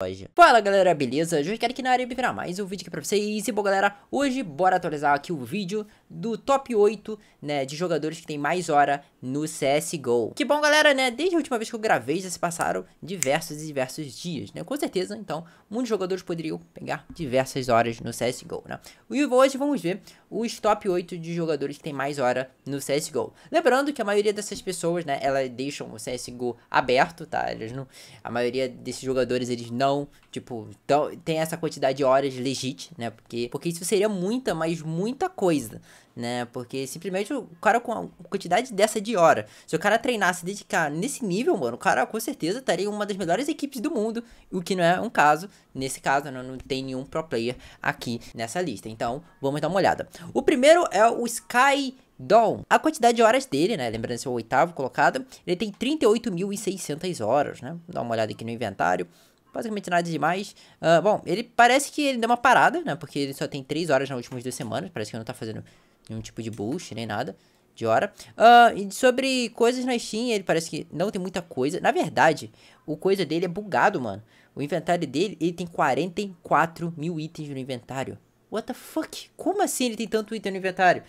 Hoje. Fala galera, beleza? Hoje quero aqui na área virar mais um vídeo aqui pra vocês E bom galera, hoje bora atualizar aqui o vídeo do top 8, né, de jogadores que tem mais hora no CSGO Que bom galera, né, desde a última vez que eu gravei já se passaram diversos e diversos dias, né Com certeza, então, muitos jogadores poderiam pegar diversas horas no CSGO, né E hoje vamos ver os top 8 de jogadores que tem mais hora no CSGO. Lembrando que a maioria dessas pessoas, né, elas deixam o CSGO aberto, tá? Eles não, a maioria desses jogadores, eles não, tipo, tão, tem essa quantidade de horas legit, né? Porque, porque isso seria muita, mas muita coisa, né? Porque simplesmente o cara com a quantidade dessa de hora, se o cara treinasse, dedicar nesse nível, mano, o cara com certeza estaria uma das melhores equipes do mundo, o que não é um caso, nesse caso não, não tem nenhum pro player aqui nessa lista. Então, vamos dar uma olhada. O primeiro é o Sky Dom, a quantidade de horas dele, né? Lembrando, seu é oitavo colocado, ele tem 38.600 horas, né? Dá uma olhada aqui no inventário. Basicamente nada demais. Uh, bom, ele parece que ele deu uma parada, né? Porque ele só tem 3 horas nas últimas duas semanas. Parece que não tá fazendo nenhum tipo de boost, nem nada de hora. Uh, e sobre coisas na Steam, ele parece que não tem muita coisa. Na verdade, o coisa dele é bugado, mano. O inventário dele, ele tem 44 mil itens no inventário. What the fuck? Como assim ele tem tanto item no inventário?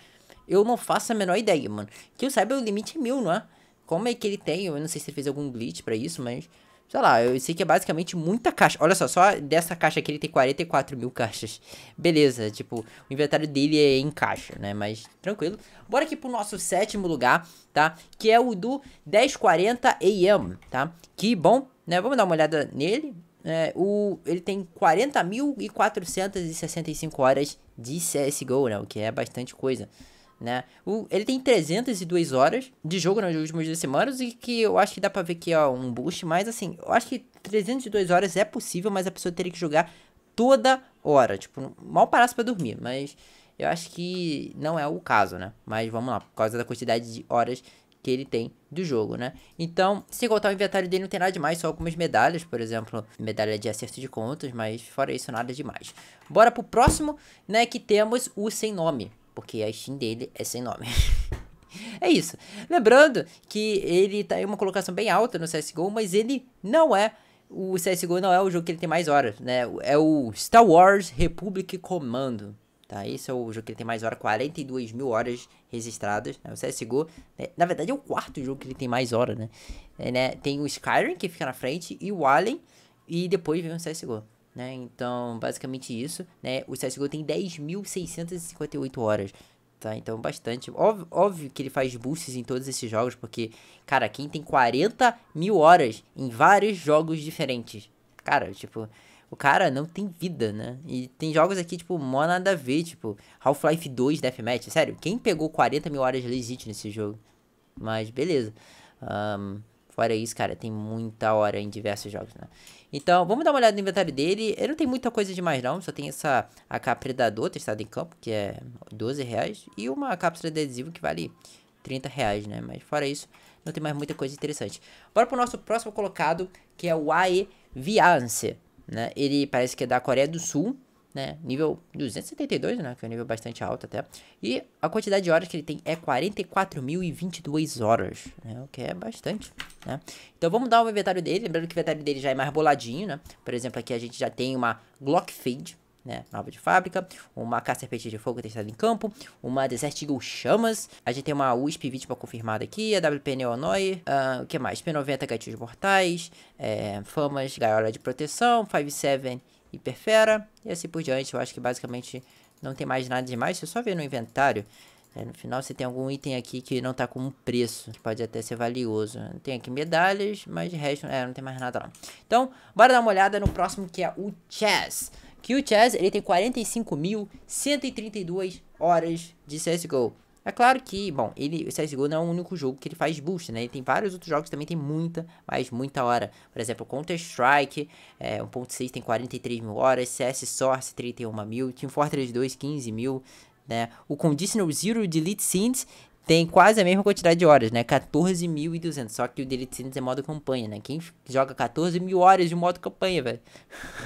Eu não faço a menor ideia, mano. Que eu saiba, o limite é mil, não é? Como é que ele tem? Eu não sei se ele fez algum glitch para isso, mas... Sei lá, eu sei que é basicamente muita caixa. Olha só, só dessa caixa aqui ele tem 44 mil caixas. Beleza, tipo, o inventário dele é em caixa, né? Mas tranquilo. Bora aqui pro nosso sétimo lugar, tá? Que é o do 1040 AM, tá? Que bom, né? Vamos dar uma olhada nele. É, o, ele tem 40.465 horas de CSGO, né? O que é bastante coisa. Né? O, ele tem 302 horas de jogo nas últimas duas semanas e que eu acho que dá pra ver que é um boost, mas assim, eu acho que 302 horas é possível, mas a pessoa teria que jogar toda hora, tipo, mal parasse pra dormir, mas eu acho que não é o caso, né? Mas vamos lá, por causa da quantidade de horas que ele tem do jogo, né? Então, se contar o inventário dele, não tem nada demais, só algumas medalhas, por exemplo, medalha de acerto de contas, mas fora isso, nada demais. Bora pro próximo, né? Que temos o sem nome. Porque a Steam dele é sem nome. é isso. Lembrando que ele tá em uma colocação bem alta no CSGO, mas ele não é. O CSGO não é o jogo que ele tem mais horas, né? É o Star Wars Republic Commando. Tá, esse é o jogo que ele tem mais horas, 42 mil horas registradas. Né? O CSGO, né? na verdade, é o quarto jogo que ele tem mais horas, né? É, né? Tem o Skyrim, que fica na frente, e o Alien, e depois vem o CSGO. Né? Então, basicamente isso. Né? O CSGO tem 10.658 horas. Tá? Então, bastante. Óbvio, óbvio, que ele faz boosts em todos esses jogos, porque, cara, quem tem 40 mil horas em vários jogos diferentes. Cara, tipo, o cara não tem vida, né? E tem jogos aqui, tipo, mó nada a ver, tipo, Half-Life 2 Deathmatch. Sério, quem pegou 40 mil horas legit nesse jogo? Mas beleza. Um, Fora isso, cara, tem muita hora em diversos jogos, né? Então, vamos dar uma olhada no inventário dele. Ele não tem muita coisa demais, não. Só tem essa AK Predador testada em campo, que é 12 reais. E uma cápsula de adesivo que vale 30 reais, né? Mas fora isso, não tem mais muita coisa interessante. Bora pro nosso próximo colocado, que é o AE Viance, né? Ele parece que é da Coreia do Sul né? Nível 272, né? Que é um nível bastante alto até. E a quantidade de horas que ele tem é 44.022 horas, né? O que é bastante, né? Então vamos dar o inventário dele. Lembrando que o inventário dele já é mais boladinho, né? Por exemplo, aqui a gente já tem uma Glock Fade, né, nova de fábrica, uma caça-serpente de fogo testada em campo, uma Desert Eagle Chamas, a gente tem uma USP vítima confirmada aqui, a WP Neonoi, uh, o que mais? P90 Gatilhos Mortais, é, Famas Gaiola de Proteção, 57 hiperfera e assim por diante. Eu acho que basicamente não tem mais nada demais. Se eu só ver no inventário, é, no final você tem algum item aqui que não tá com um preço, que pode até ser valioso. Tem aqui medalhas, mas de resto é, não tem mais nada não. Então, bora dar uma olhada no próximo que é o Chess. Que o Chess ele tem 45.132 horas de CSGO. É claro que, bom, ele, o CSGO não é o único jogo que ele faz boost, né? Ele tem vários outros jogos que também tem muita, mas muita hora. Por exemplo, Counter-Strike, é, 1.6 tem 43 mil horas, CS Source 31 mil, Team Fortress 2 15 mil, né? O Conditional Zero Delete Scenes tem quase a mesma quantidade de horas, né? 14.200. Só que o Delete Sentence é modo campanha, né? Quem joga 14 mil horas de modo campanha, velho?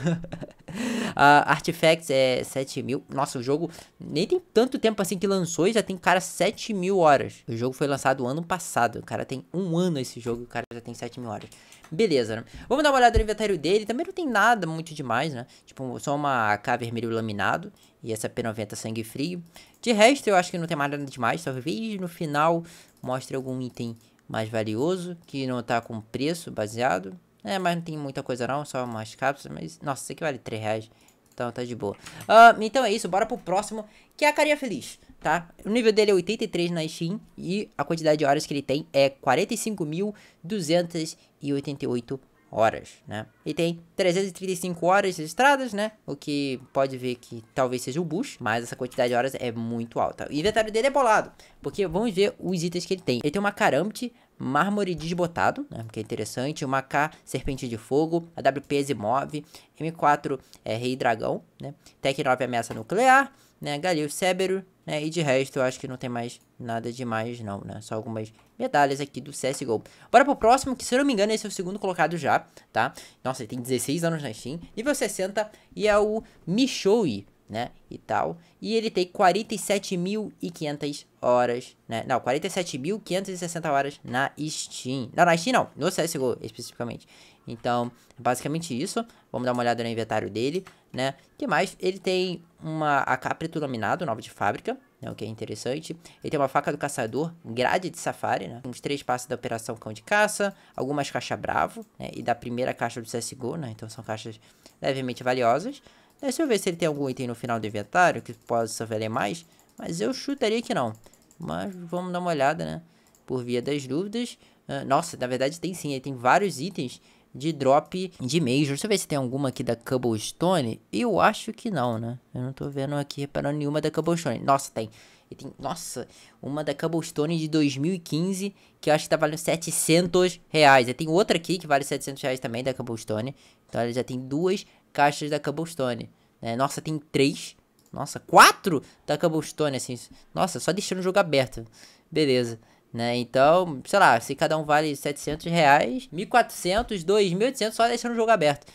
uh, Artifacts é 7.000. mil. Nossa, o jogo nem tem tanto tempo assim que lançou e já tem, cara, 7.000 mil horas. O jogo foi lançado ano passado. O cara tem um ano esse jogo o cara já tem 7.000 mil horas. Beleza, né? Vamos dar uma olhada no inventário dele. Também não tem nada muito demais, né? Tipo, só uma AK vermelho laminado e essa P90 é sangue frio. De resto, eu acho que não tem mais nada demais. Talvez no final mostre algum item mais valioso, que não tá com preço baseado. É, mas não tem muita coisa não, só umas cápsulas. Mas, nossa, isso aqui vale 3 reais. Então tá de boa. Uh, então é isso, bora pro próximo, que é a Carinha Feliz, tá? O nível dele é 83 na Steam e a quantidade de horas que ele tem é 45.288 horas, né? E tem 335 horas registradas, né? O que pode ver que talvez seja o Bush, mas essa quantidade de horas é muito alta. O inventário dele é bolado, porque vamos ver os itens que ele tem. Ele tem uma Karambit, Mármore Desbotado, né, que é interessante, uma K Serpente de Fogo, a WP move M4 é, Rei Dragão, né, Tec 9 Ameaça Nuclear, né, Galil Cerberus, né? E de resto, eu acho que não tem mais nada demais, não, né? Só algumas medalhas aqui do CSGO. Bora pro próximo, que se eu não me engano, esse é o segundo colocado já, tá? Nossa, ele tem 16 anos na Steam, nível 60, e é o Michoui né? E tal. E ele tem 47.500 horas, né? Não, 47.560 horas na Steam. Não, na Steam não, no CSGO especificamente. Então, basicamente isso. Vamos dar uma olhada no inventário dele, né? que mais? Ele tem uma AK preto laminado, nova de fábrica, né? o que é interessante. Ele tem uma faca do caçador, grade de safari, né? Uns três passos da Operação Cão de Caça, algumas caixas Bravo, né? E da primeira caixa do CSGO, né? Então são caixas levemente valiosas. Deixa eu ver se ele tem algum item no final do inventário que possa valer mais. Mas eu chutaria que não. Mas vamos dar uma olhada, né? Por via das dúvidas. Ah, nossa, na verdade tem sim. Ele tem vários itens de drop de Major. Deixa eu ver se tem alguma aqui da Cobblestone. Eu acho que não, né? Eu não tô vendo aqui, reparando nenhuma da Cobblestone. Nossa, tem. tem nossa, uma da Cobblestone de 2015, que eu acho que tá valendo 700 reais. E tem outra aqui que vale 700 reais também, da Cobblestone. Então ela já tem duas caixas da Cobblestone. Né? Nossa, tem três. Nossa, quatro da Cobblestone, assim. Nossa, só deixando o jogo aberto. Beleza né? Então, sei lá, se cada um vale 700 reais, 1.400, 2.800 só deixando o jogo aberto.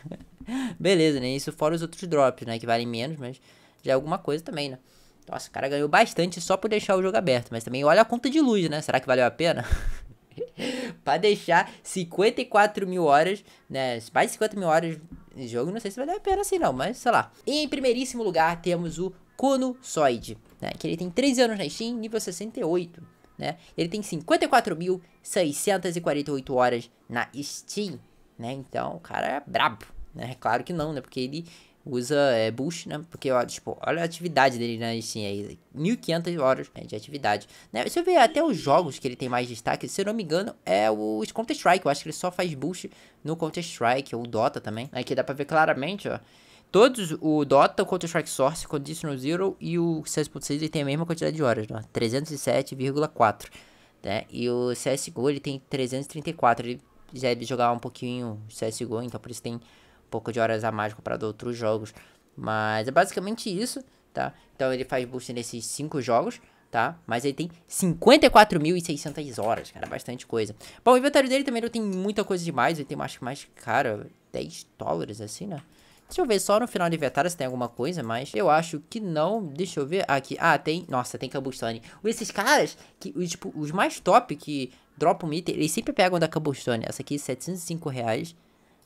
Beleza, né? Isso fora os outros drops, né? Que valem menos, mas já é alguma coisa também, né? Nossa, o cara ganhou bastante só por deixar o jogo aberto. Mas também olha a conta de luz, né? Será que valeu a pena? pra deixar 54 mil horas, né? Mais de 50 mil horas de jogo, não sei se valeu a pena assim não, mas sei lá. E em primeiríssimo lugar temos o Konosoid, né? Que ele tem 3 anos na Steam, nível 68 né? Ele tem 54.648 horas na Steam, né? Então, o cara é brabo, né? Claro que não, né? Porque ele usa é, Bush, né? Porque, ó, tipo, olha a atividade dele na Steam aí. 1.500 horas né, de atividade. Né? Se eu ver até os jogos que ele tem mais destaque, se eu não me engano, é o Counter-Strike. Eu acho que ele só faz Bush no Counter-Strike ou Dota também. Aqui né? dá pra ver claramente, ó. Todos, o Dota, o Counter-Strike Source, Conditional Zero e o CS.6 ele tem a mesma quantidade de horas, né? 307,4. Né? E o CSGO ele tem 334. Ele já ele é jogava um pouquinho CSGO, então por isso tem um pouco de horas a mais comparado a outros jogos. Mas é basicamente isso, tá? Então ele faz boost nesses 5 jogos, tá? Mas ele tem 54.600 horas, cara, bastante coisa. Bom, o inventário dele também não tem muita coisa demais, ele tem acho que mais, caro 10 dólares assim, né? Deixa eu ver só no final do inventário se tem alguma coisa, mas eu acho que não. Deixa eu ver aqui. Ah, tem. Nossa, tem Cobblestone. Esses caras, que, os, tipo, os mais top que dropam um item, eles sempre pegam da Cobblestone. Essa aqui, 705 reais,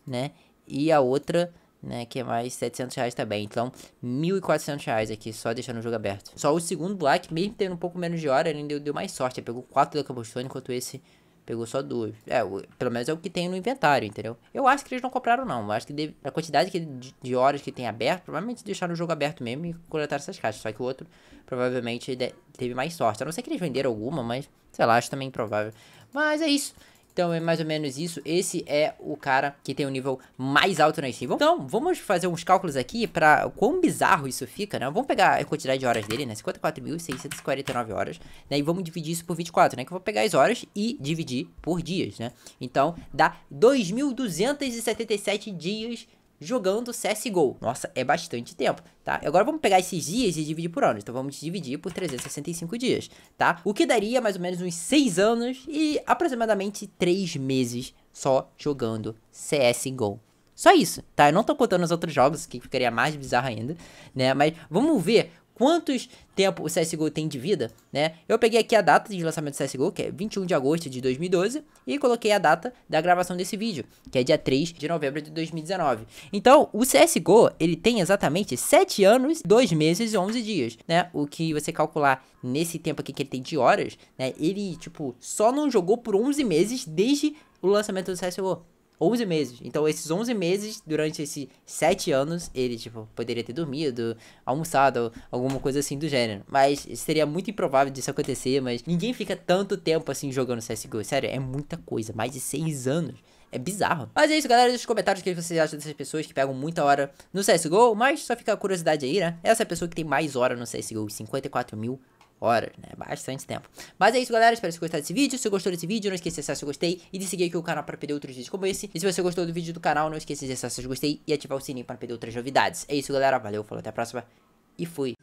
né? E a outra né, que é mais 700 reais também, então 1.400 reais aqui, só deixando o jogo aberto. Só o segundo Black, mesmo tendo um pouco menos de hora, ele deu, deu mais sorte, ele pegou 4 da Cobblestone, enquanto esse Pegou só duas. É, pelo menos é o que tem no inventário, entendeu? Eu acho que eles não compraram, não. Eu acho que deve, a quantidade que, de horas que tem aberto, provavelmente deixaram o jogo aberto mesmo e coletaram essas caixas. Só que o outro provavelmente de, teve mais sorte. A não ser que eles venderam alguma, mas sei lá, acho também improvável. Mas é isso. Então é mais ou menos isso. Esse é o cara que tem o um nível mais alto na Steam. Então, vamos fazer uns cálculos aqui pra quão bizarro isso fica, né? Vamos pegar a quantidade de horas dele, né? 54.649 horas, né? E vamos dividir isso por 24, né? Que eu vou pegar as horas e dividir por dias, né? Então, dá 2.277 dias jogando CSGO. Nossa, é bastante tempo, tá? Agora vamos pegar esses dias e dividir por anos. Então vamos dividir por 365 dias, tá? O que daria mais ou menos uns 6 anos e aproximadamente 3 meses só jogando CSGO. Só isso, tá? Eu não tô contando os outros jogos, que ficaria mais bizarro ainda, né? Mas vamos ver quantos tempo o CSGO tem de vida, né? Eu peguei aqui a data de lançamento do CSGO, que é 21 de agosto de 2012, e coloquei a data da gravação desse vídeo, que é dia 3 de novembro de 2019. Então, o CSGO, ele tem exatamente 7 anos, 2 meses e 11 dias, né? O que você calcular nesse tempo aqui que ele tem de horas, né? Ele, tipo, só não jogou por 11 meses desde o lançamento do CSGO. 11 meses. Então, esses 11 meses, durante esses 7 anos, ele, tipo, poderia ter dormido, almoçado, alguma coisa assim do gênero. Mas seria muito improvável disso acontecer, mas ninguém fica tanto tempo assim jogando CSGO. Sério, é muita coisa, mais de 6 anos. É bizarro. Mas é isso, galera. Deixa os comentários o que vocês acham dessas pessoas que pegam muita hora no CSGO. Mas só fica a curiosidade aí, né? Essa é pessoa que tem mais hora no CSGO, 54 mil horas, né? Bastante tempo. Mas é isso, galera. Espero que vocês gostaram desse vídeo. Se você gostou desse vídeo, não esqueça de acessar seu gostei e de seguir aqui o canal para perder outros vídeos como esse. E se você gostou do vídeo do canal, não esqueça de acessar seu gostei e ativar o sininho para perder outras novidades. É isso, galera. Valeu, falou, até a próxima e fui.